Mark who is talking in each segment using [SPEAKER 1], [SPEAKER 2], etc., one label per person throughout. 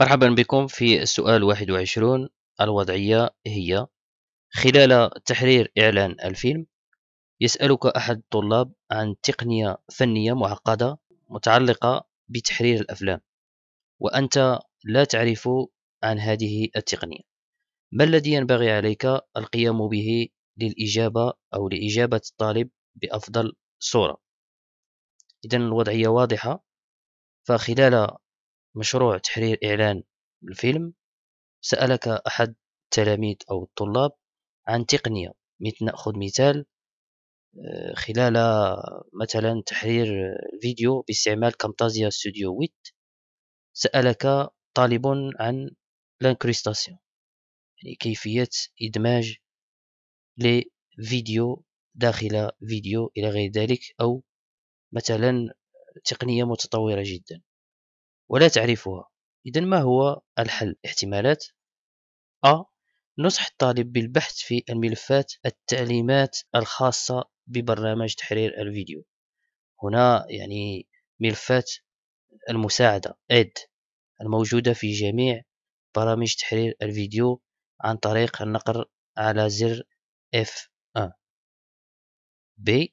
[SPEAKER 1] مرحبا بكم في السؤال 21 الوضعية هي خلال تحرير إعلان الفيلم يسألك أحد الطلاب عن تقنية فنية معقدة متعلقة بتحرير الأفلام وأنت لا تعرف عن هذه التقنية ما الذي ينبغي عليك القيام به للإجابة أو لإجابة الطالب بأفضل صورة إذا الوضعية واضحة فخلال مشروع تحرير إعلان الفيلم سألك أحد التلاميذ أو الطلاب عن تقنية مثل نأخذ مثال آه، خلال مثلا تحرير فيديو باستعمال كامتازيا ستوديو ويت سألك طالب عن لانكريستاسيون يعني كيفية إدماج لفيديو داخل فيديو إلى غير ذلك أو مثلا تقنية متطورة جدا ولا تعرفها إذا ما هو الحل احتمالات أ نصح الطالب بالبحث في الملفات التعليمات الخاصة ببرنامج تحرير الفيديو هنا يعني ملفات المساعدة اد الموجودة في جميع برامج تحرير الفيديو عن طريق النقر على زر F1 ب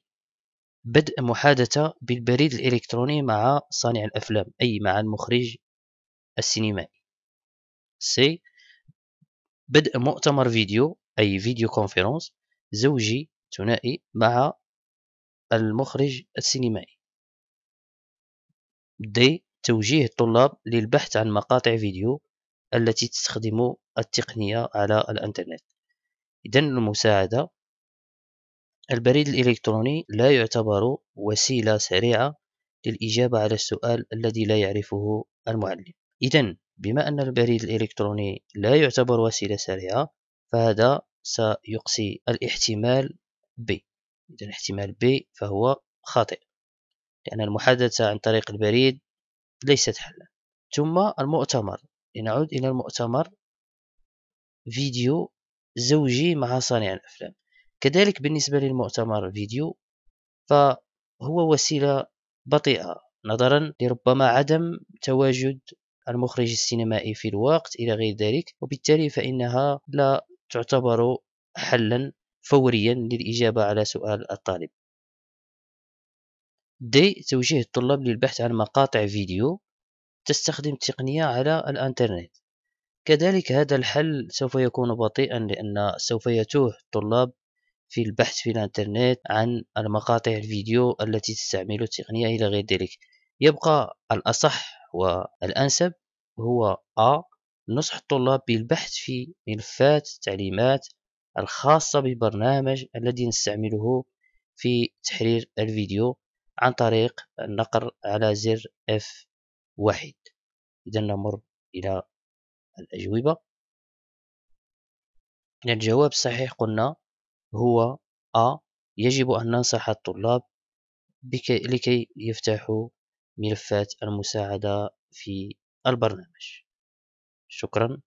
[SPEAKER 1] بدء محادثة بالبريد الإلكتروني مع صانع الأفلام أي مع المخرج السينمائي C بدء مؤتمر فيديو أي فيديو كونفرنس زوجي ثنائي مع المخرج السينمائي دي توجيه الطلاب للبحث عن مقاطع فيديو التي تستخدم التقنية على الإنترنت إذن المساعدة البريد الإلكتروني لا يعتبر وسيلة سريعة للإجابة على السؤال الذي لا يعرفه المعلم إذا بما أن البريد الإلكتروني لا يعتبر وسيلة سريعة فهذا سيقصي الاحتمال ب إذا الاحتمال ب فهو خاطئ لأن المحادثة عن طريق البريد ليست حلا ثم المؤتمر لنعود إلى المؤتمر فيديو زوجي مع صانع الأفلام كذلك بالنسبة للمؤتمر فيديو فهو وسيلة بطيئة نظرا لربما عدم تواجد المخرج السينمائي في الوقت إلى غير ذلك وبالتالي فإنها لا تعتبر حلا فوريا للإجابة على سؤال الطالب دي توجيه الطلاب للبحث عن مقاطع فيديو تستخدم التقنية على الأنترنت كذلك هذا الحل سوف يكون بطيئا لأن سوف يتوه الطلاب في البحث في الانترنت عن المقاطع الفيديو التي تستعمل التقنية إلى غير ذلك يبقى الأصح والأنسب هو أ نصح الطلاب بالبحث في ملفات التعليمات الخاصة بالبرنامج الذي نستعمله في تحرير الفيديو عن طريق النقر على زر F1 إذا نمر إلى الأجوبة الجواب الصحيح قلنا هو أ يجب أن ننصح الطلاب لكي يفتحوا ملفات المساعدة في البرنامج شكرا